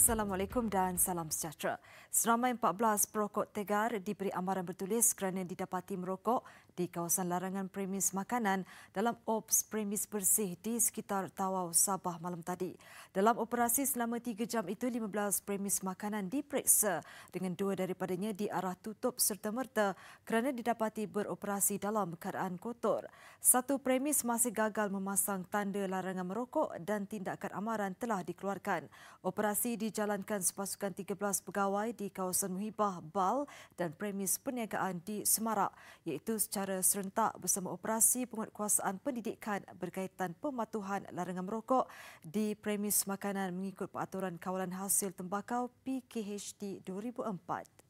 Assalamualaikum dan salam sejahtera. Seramai 14 perokok tegar diberi amaran bertulis kerana didapati merokok di kawasan larangan premis makanan dalam ops premis bersih di sekitar Tawau Sabah malam tadi. Dalam operasi selama 3 jam itu, 15 premis makanan diperiksa dengan dua daripadanya diarah tutup serta merta kerana didapati beroperasi dalam keadaan kotor. Satu premis masih gagal memasang tanda larangan merokok dan tindakan amaran telah dikeluarkan. Operasi di dijalankan sepasukan 13 pegawai di kawasan Muhibah, Bal dan premis perniagaan di Semarak iaitu secara serentak bersama operasi penguatkuasaan pendidikan berkaitan pematuhan larangan merokok di premis makanan mengikut peraturan kawalan hasil tembakau PKHD 2004.